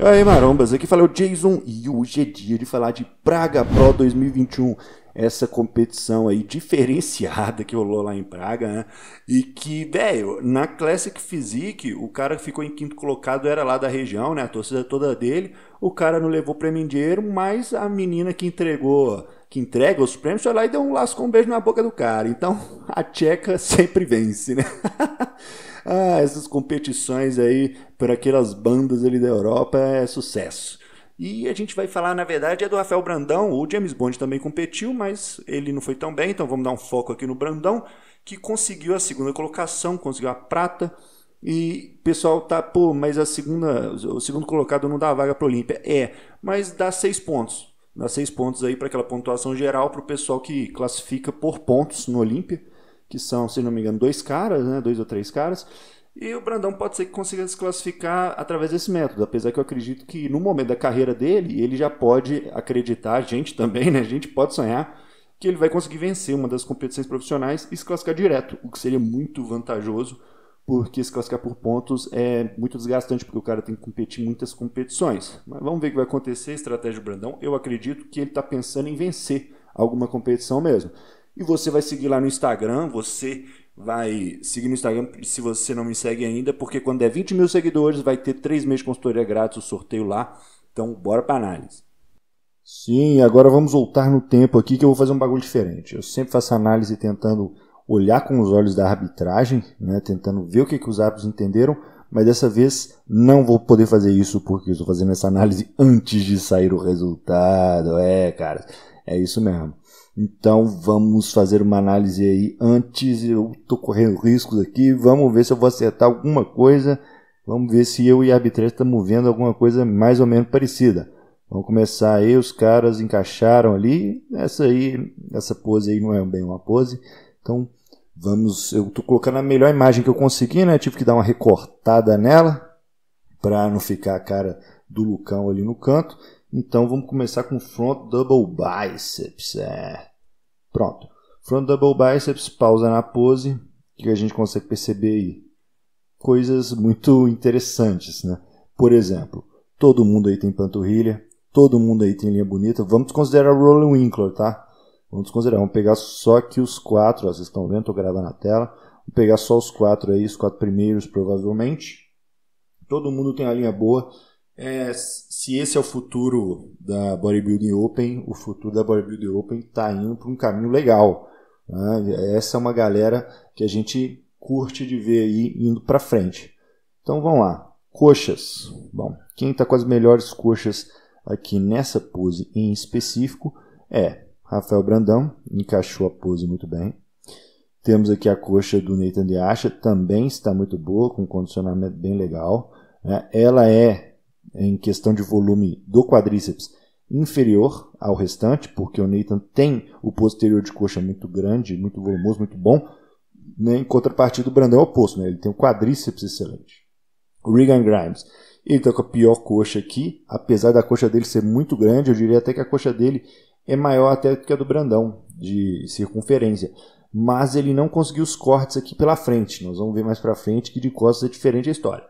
E aí, marombas, aqui fala o Jason e hoje é dia de falar de Praga Pro 2021. Essa competição aí diferenciada que rolou lá em Praga, né? E que, velho, na Classic Physique, o cara que ficou em quinto colocado era lá da região, né? A torcida toda dele. O cara não levou prêmio em dinheiro, mas a menina que entregou que entrega os prêmios, foi lá e deu um lasco com um beijo na boca do cara. Então a Tcheca sempre vence, né? ah, essas competições aí por aquelas bandas ali da Europa é sucesso. E a gente vai falar, na verdade, é do Rafael Brandão. O James Bond também competiu, mas ele não foi tão bem, então vamos dar um foco aqui no Brandão, que conseguiu a segunda colocação, conseguiu a prata. E o pessoal tá, pô, mas a segunda, o segundo colocado não dá vaga para o Olímpia. É, mas dá seis pontos. Dá seis pontos aí para aquela pontuação geral para o pessoal que classifica por pontos no Olímpia, que são, se não me engano, dois caras, né? Dois ou três caras. E o Brandão pode ser que consiga se classificar através desse método, apesar que eu acredito que no momento da carreira dele, ele já pode acreditar, a gente também, né? A gente pode sonhar que ele vai conseguir vencer uma das competições profissionais e se classificar direto, o que seria muito vantajoso porque se classificar por pontos é muito desgastante, porque o cara tem que competir muitas competições. Mas vamos ver o que vai acontecer, estratégia do Brandão. Eu acredito que ele está pensando em vencer alguma competição mesmo. E você vai seguir lá no Instagram, você vai seguir no Instagram se você não me segue ainda, porque quando der é 20 mil seguidores vai ter 3 meses de consultoria grátis, o sorteio lá. Então, bora para análise. Sim, agora vamos voltar no tempo aqui que eu vou fazer um bagulho diferente. Eu sempre faço análise tentando olhar com os olhos da arbitragem, né, tentando ver o que, que os árbitros entenderam, mas dessa vez não vou poder fazer isso porque estou fazendo essa análise antes de sair o resultado. É, cara, é isso mesmo. Então vamos fazer uma análise aí antes. Eu estou correndo riscos aqui. Vamos ver se eu vou acertar alguma coisa. Vamos ver se eu e a arbitragem estamos vendo alguma coisa mais ou menos parecida. Vamos começar aí. Os caras encaixaram ali. Essa aí, essa pose aí não é bem uma pose. Então Vamos, eu tô colocando a melhor imagem que eu consegui, né? Tive que dar uma recortada nela para não ficar a cara do Lucão ali no canto. Então vamos começar com front double biceps. É. Pronto. Front double biceps, pausa na pose, que a gente consegue perceber aí coisas muito interessantes, né? Por exemplo, todo mundo aí tem panturrilha, todo mundo aí tem linha bonita. Vamos considerar o Rolling Winkler, tá? Vamos considerar, vamos pegar só aqui os quatro, ó, vocês estão vendo, estou gravando na tela. Vamos pegar só os quatro aí, os quatro primeiros provavelmente. Todo mundo tem a linha boa. É, se esse é o futuro da Bodybuilding Open, o futuro da Bodybuilding Open está indo para um caminho legal. Né? Essa é uma galera que a gente curte de ver aí indo para frente. Então vamos lá, coxas. Bom, quem está com as melhores coxas aqui nessa pose em específico é Rafael Brandão encaixou a pose muito bem. Temos aqui a coxa do Nathan de Acha, também está muito boa, com um condicionamento bem legal. Né? Ela é, em questão de volume do quadríceps, inferior ao restante, porque o Nathan tem o posterior de coxa muito grande, muito volumoso, muito bom. Né? Em contrapartida, o Brandão é o oposto, né? ele tem um quadríceps excelente. O Regan Grimes, ele está com a pior coxa aqui, apesar da coxa dele ser muito grande, eu diria até que a coxa dele é maior até do que a do Brandão, de circunferência. Mas ele não conseguiu os cortes aqui pela frente. Nós vamos ver mais para frente que de costas é diferente a história.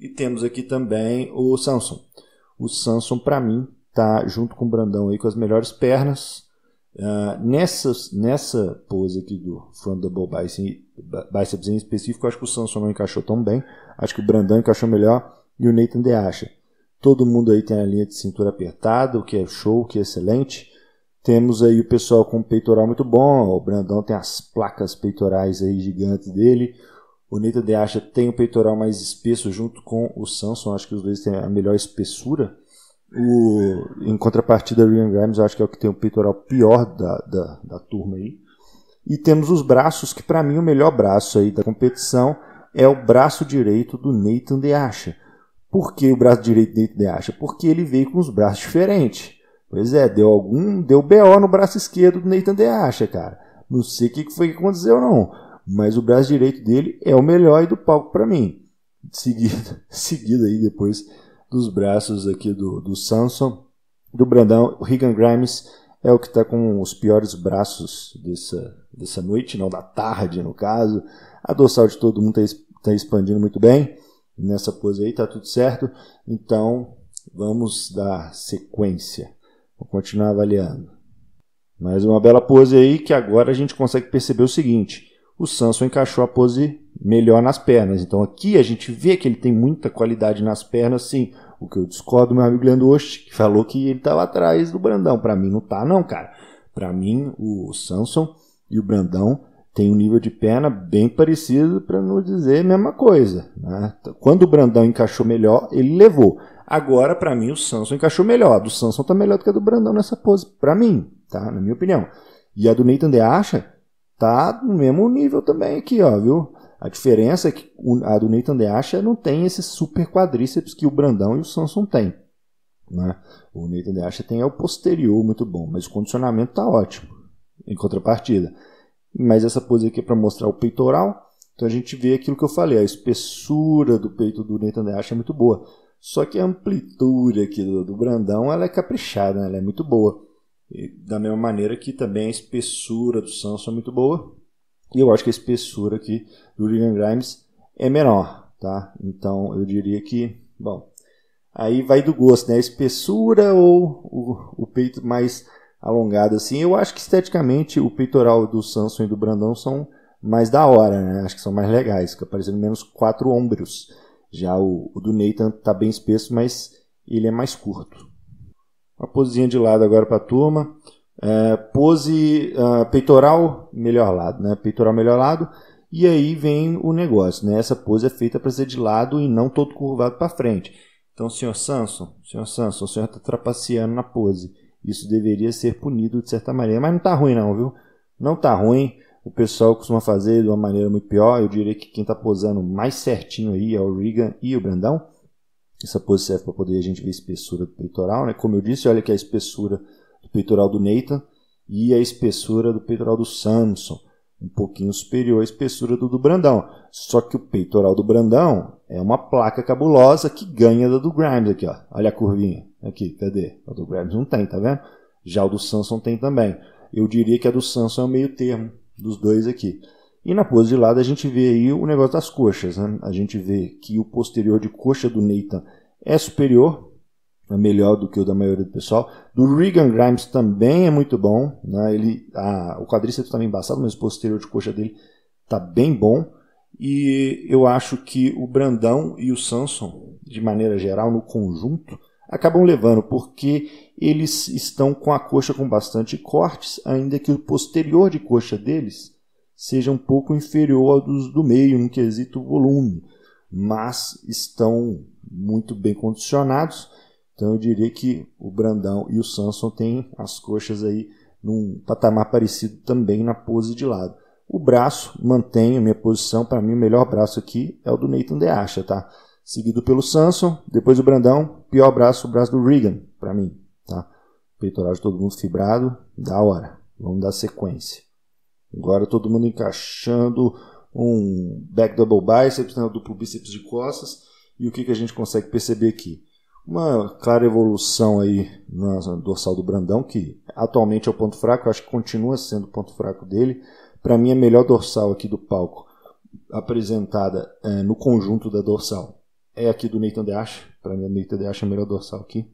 E temos aqui também o Samsung. O Samsung, para mim, tá junto com o Brandão aí com as melhores pernas. Uh, ah, nessas, nessa pose aqui do front double bicep, biceps em específico, acho que o Samsung não encaixou tão bem. Acho que o Brandão encaixou melhor e o Nathan De Acha. Todo mundo aí tem a linha de cintura apertada, o que é show, o que é excelente. Temos aí o pessoal com peitoral muito bom, o Brandão tem as placas peitorais aí gigantes dele. O Neita de Acha tem o peitoral mais espesso junto com o Samson, acho que os dois têm a melhor espessura. O, em contrapartida, o Ryan Grimes acho que é o que tem o peitoral pior da, da, da turma aí. E temos os braços, que para mim o melhor braço aí da competição é o braço direito do Nathan Deacha. Por que o braço direito do Nathan Deacha? Porque ele veio com os braços diferentes. Pois é, deu algum. Deu BO no braço esquerdo do Nathan Deacha, cara. Não sei o que foi que aconteceu, não. Mas o braço direito dele é o melhor do palco para mim. Seguido, seguido aí depois dos braços aqui do, do Samson, do Brandão. O Regan Grimes é o que está com os piores braços dessa, dessa noite, não da tarde no caso. A dorsal de todo mundo está tá expandindo muito bem. Nessa pose aí tá tudo certo. Então vamos dar sequência. Vou continuar avaliando. Mais uma bela pose aí que agora a gente consegue perceber o seguinte: o Samson encaixou a pose melhor nas pernas. Então aqui a gente vê que ele tem muita qualidade nas pernas, sim. O que eu discordo do meu amigo Leandro Osh, que falou que ele estava tá atrás do Brandão. Para mim não tá, não, cara. Para mim, o Samson e o Brandão têm um nível de perna bem parecido, para não dizer a mesma coisa. Né? Quando o Brandão encaixou melhor, ele levou. Agora, para mim, o Samson encaixou melhor. A do Samson tá melhor do que a do Brandão nessa pose, para mim, tá? Na minha opinião. E a do Nathan de Acha tá no mesmo nível também aqui, ó, viu? A diferença é que a do Nathan de Acha não tem esse super quadríceps que o Brandão e o Samson têm. Né? O Nathan de Acha tem é o posterior muito bom, mas o condicionamento tá ótimo, em contrapartida. Mas essa pose aqui é para mostrar o peitoral, então a gente vê aquilo que eu falei, a espessura do peito do Nathan de Acha é muito boa. Só que a amplitude aqui do, do Brandão ela é caprichada, né? ela é muito boa. E da mesma maneira que também a espessura do Samson é muito boa. E eu acho que a espessura aqui do William Grimes é menor, tá? Então eu diria que, bom, aí vai do gosto, né? A espessura ou o, o peito mais alongado assim. Eu acho que esteticamente o peitoral do Samson e do Brandão são mais da hora, né? Acho que são mais legais, que aparecendo menos quatro ombros. Já o, o do Nathan está bem espesso, mas ele é mais curto. Uma posezinha de lado agora para a turma. É, pose uh, peitoral melhor lado, né? Peitoral melhor lado. E aí vem o negócio, né? Essa pose é feita para ser de lado e não todo curvado para frente. Então, senhor Sanson, senhor Sanson, o senhor está trapaceando na pose. Isso deveria ser punido de certa maneira, mas não está ruim não, viu? Não está ruim. O pessoal costuma fazer de uma maneira muito pior. Eu diria que quem está posando mais certinho aí é o Regan e o Brandão. Essa pose serve para poder a gente ver a espessura do peitoral. Né? Como eu disse, olha aqui a espessura do peitoral do Nathan e a espessura do peitoral do Samson. Um pouquinho superior à espessura do, do Brandão. Só que o peitoral do Brandão é uma placa cabulosa que ganha da do Grimes aqui. Ó. Olha a curvinha. Aqui, cadê? A do Grimes não tem, tá vendo? Já o do Samson tem também. Eu diria que a do Samson é o meio termo dos dois aqui. E na pose de lado a gente vê aí o negócio das coxas. Né? A gente vê que o posterior de coxa do Nathan é superior, é melhor do que o da maioria do pessoal. Do Regan Grimes também é muito bom. Né? Ele, a, o quadríceps está é embaçado, mas o posterior de coxa dele está bem bom. E eu acho que o Brandão e o Samson, de maneira geral, no conjunto, acabam levando, porque eles estão com a coxa com bastante cortes, ainda que o posterior de coxa deles seja um pouco inferior ao dos do meio no quesito volume, mas estão muito bem condicionados. Então eu diria que o Brandão e o Samson têm as coxas aí num patamar parecido também na pose de lado. O braço, mantenho minha posição, para mim o melhor braço aqui é o do Nathan Deacha, tá? seguido pelo Samson, depois o Brandão, pior braço, o braço do Regan, para mim, tá? Peitoral de todo mundo fibrado, da hora. Vamos dar sequência. Agora todo mundo encaixando um back double biceps, né, duplo bíceps de costas. E o que, que a gente consegue perceber aqui? Uma clara evolução aí na dorsal do Brandão, que atualmente é o ponto fraco, acho que continua sendo o ponto fraco dele. Para mim, a melhor dorsal aqui do palco apresentada é, no conjunto da dorsal é aqui do Nathan Dash. Para mim, o Nathan Dash é o melhor dorsal aqui.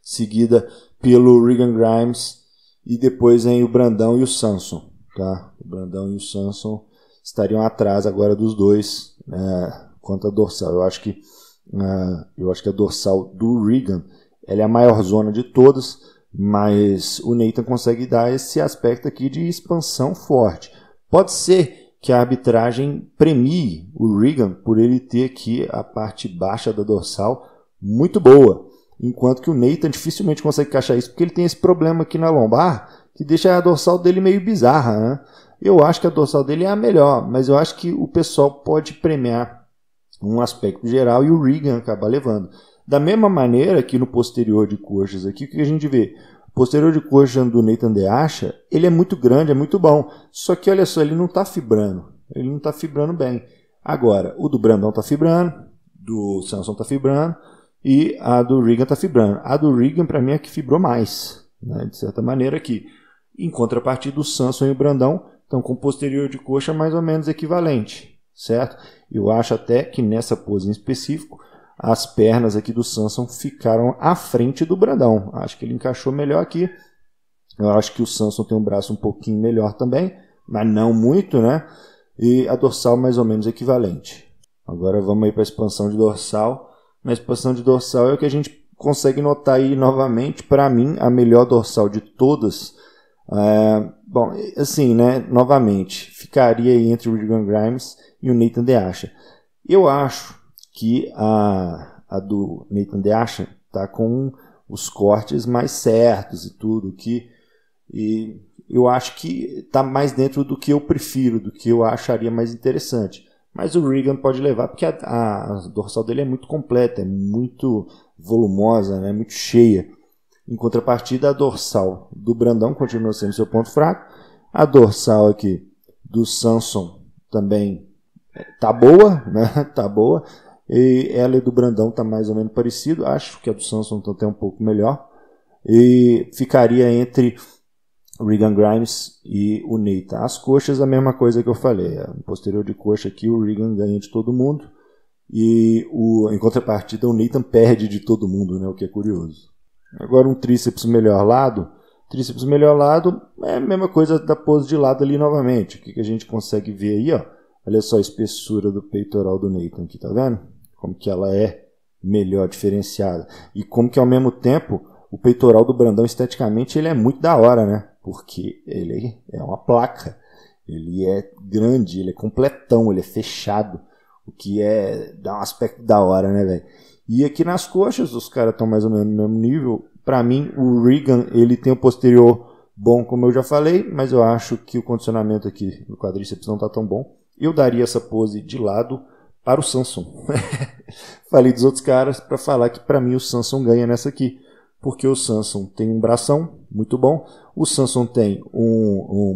Seguida pelo Regan Grimes. E depois vem o Brandão e o Samson. Tá? O Brandão e o Samson estariam atrás agora dos dois né, quanto à dorsal. Eu acho que, uh, eu acho que a dorsal do Regan ela é a maior zona de todas, mas o Nathan consegue dar esse aspecto aqui de expansão forte. Pode ser que a arbitragem premie o Regan por ele ter aqui a parte baixa da dorsal muito boa, enquanto que o Nathan dificilmente consegue encaixar isso porque ele tem esse problema aqui na lombar ah, que deixa a dorsal dele meio bizarra. Né? Eu acho que a dorsal dele é a melhor, mas eu acho que o pessoal pode premiar um aspecto geral e o Regan acabar levando. Da mesma maneira que no posterior de coxas aqui, o que a gente vê? posterior de coxa do Nathan de Acha, ele é muito grande, é muito bom. Só que olha só, ele não está fibrando. Ele não está fibrando bem. Agora, o do Brandão está fibrando, do Samson está fibrando e a do Regan está fibrando. A do Regan, para mim, é que fibrou mais, né, de certa maneira aqui. Em contrapartida, o Samson e o Brandão estão com posterior de coxa mais ou menos equivalente, certo? Eu acho até que nessa pose em específico, as pernas aqui do Samson ficaram à frente do Brandão. Acho que ele encaixou melhor aqui. Eu acho que o Samson tem um braço um pouquinho melhor também, mas não muito, né? E a dorsal mais ou menos equivalente. Agora vamos aí para a expansão de dorsal. Na expansão de dorsal é o que a gente consegue notar aí novamente, para mim, a melhor dorsal de todas. É, bom, assim, né? Novamente, ficaria aí entre o Regan Grimes e o Nathan Deacha. Eu acho que a, a do Nathan Deasha está com os cortes mais certos e tudo, que e eu acho que está mais dentro do que eu prefiro, do que eu acharia mais interessante. Mas o Regan pode levar, porque a, a, a dorsal dele é muito completa, é muito volumosa, é né, muito cheia. Em contrapartida, a dorsal do Brandão continua sendo seu ponto fraco. A dorsal aqui do Samson também tá boa, né? Tá boa. E ela e do Brandão tá mais ou menos parecido. Acho que a do Samson tá até um pouco melhor. E ficaria entre Regan Grimes e o Neita. As coxas, a mesma coisa que eu falei. No posterior de coxa aqui, o Regan ganha de todo mundo. E o, em contrapartida, o Nathan perde de todo mundo, né? o que é curioso. Agora, um tríceps melhor lado. Tríceps melhor lado é a mesma coisa da pose de lado ali novamente. O que, que a gente consegue ver aí? Ó? Olha só a espessura do peitoral do Nathan aqui, tá vendo? como que ela é melhor diferenciada e como que ao mesmo tempo o peitoral do Brandão esteticamente ele é muito da hora, né? Porque ele é uma placa, ele é grande, ele é completão, ele é fechado, o que é dá um aspecto da hora, né, velho? E aqui nas coxas os caras estão mais ou menos no mesmo nível. Para mim o Regan ele tem o posterior bom, como eu já falei, mas eu acho que o condicionamento aqui no quadríceps não tá tão bom. Eu daria essa pose de lado para o Samsung. Falei dos outros caras para falar que para mim o Samsung ganha nessa aqui, porque o Samsung tem um bração muito bom, o Samsung tem um,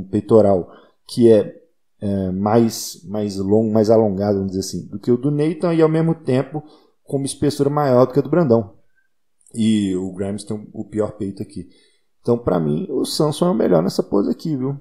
um peitoral que é, é, mais mais longo, mais alongado, vamos dizer assim, do que o do Nathan e ao mesmo tempo com uma espessura maior do que a do Brandão. E o Grimes tem o pior peito aqui. Então, para mim, o Samsung é o melhor nessa pose aqui, viu?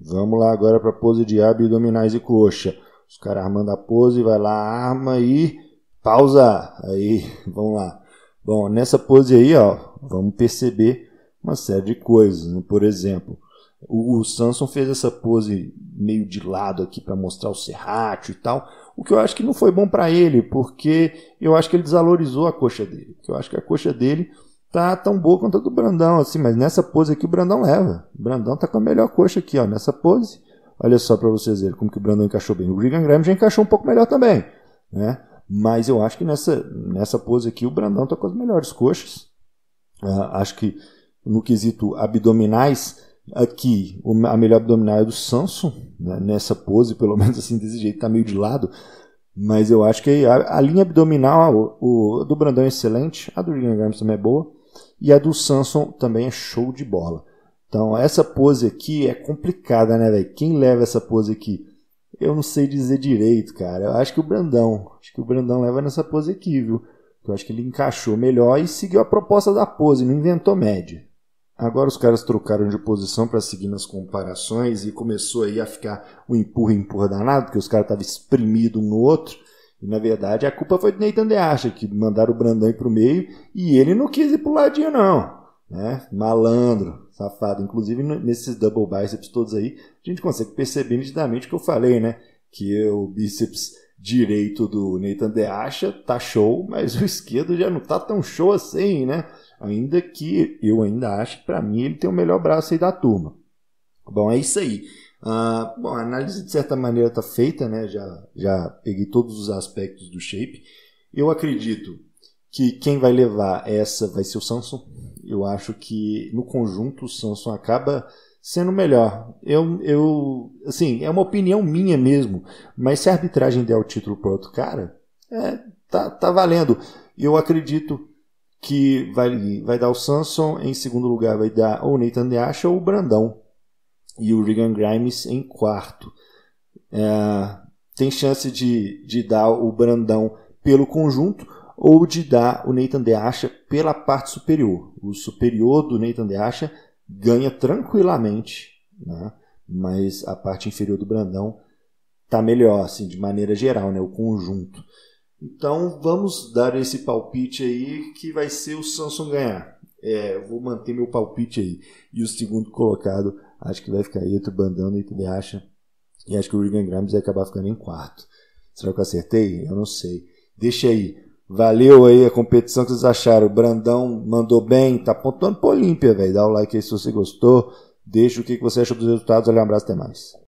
Vamos lá agora para a pose de abdominais e coxa. Os caras armando a pose, vai lá, arma e pausa. Aí, vamos lá. Bom, nessa pose aí, ó, vamos perceber uma série de coisas. Né? Por exemplo, o, o Samson fez essa pose meio de lado aqui para mostrar o serrátil e tal, o que eu acho que não foi bom para ele, porque eu acho que ele desvalorizou a coxa dele. Eu acho que a coxa dele tá tão boa quanto a do Brandão, assim, mas nessa pose aqui o Brandão leva. O Brandão tá com a melhor coxa aqui, ó, nessa pose. Olha só para vocês verem como que o Brandon encaixou bem. O Regan Graham já encaixou um pouco melhor também, né? Mas eu acho que nessa, nessa pose aqui o Brandão está com as melhores coxas. Uh, acho que no quesito abdominais, aqui a melhor abdominal é do Sanso, né? nessa pose, pelo menos assim, desse jeito, está meio de lado. Mas eu acho que a, a linha abdominal o, do Brandão é excelente, a do Regan Graham também é boa, e a do Sanson também é show de bola. Então, essa pose aqui é complicada, né, velho? Quem leva essa pose aqui? Eu não sei dizer direito, cara. Eu acho que o Brandão. Acho que o Brandão leva nessa pose aqui, viu? Eu acho que ele encaixou melhor e seguiu a proposta da pose, não inventou média. Agora os caras trocaram de posição para seguir nas comparações e começou aí a ficar o um empurra empurra danado, porque os caras estavam espremidos um no outro. E na verdade a culpa foi do Nathan Deacha, que mandaram o Brandão ir pro meio e ele não quis ir pro ladinho, não né? malandro, safado. Inclusive, nesses double biceps todos aí, a gente consegue perceber nitidamente o que eu falei, né? Que o bíceps direito do Nathan Deacha tá show, mas o esquerdo já não tá tão show assim, né? Ainda que eu ainda acho que, para mim, ele tem o melhor braço aí da turma. Bom, é isso aí. Uh, bom, a análise de certa maneira tá feita, né? Já, já peguei todos os aspectos do shape. Eu acredito que quem vai levar essa vai ser o Samsung. Eu acho que no conjunto o Samsung acaba sendo melhor. Eu, eu, assim, é uma opinião minha mesmo, mas se a arbitragem der o título para outro cara, é, tá, tá valendo. Eu acredito que vai, vai dar o Samsung em segundo lugar vai dar ou o Nathan Deacha ou o Brandão, e o Regan Grimes em quarto. É, tem chance de, de dar o Brandão pelo conjunto, ou de dar o Nathan Deacha pela parte superior. O superior do Nathan Deacha ganha tranquilamente, né? mas a parte inferior do Brandão está melhor, assim, de maneira geral, né? o conjunto. Então vamos dar esse palpite aí que vai ser o Samsung ganhar. É, vou manter meu palpite aí. E o segundo colocado, acho que vai ficar aí entre o Bandão e o Deacha. E acho que o Regan Grimes vai acabar ficando em quarto. Será que eu acertei? Eu não sei. Deixa aí Valeu aí a competição que vocês acharam. O Brandão mandou bem, tá pontuando pro Olímpia, velho. Dá o like aí se você gostou. Deixa o que você achou dos resultados. Olha, um abraço, até mais.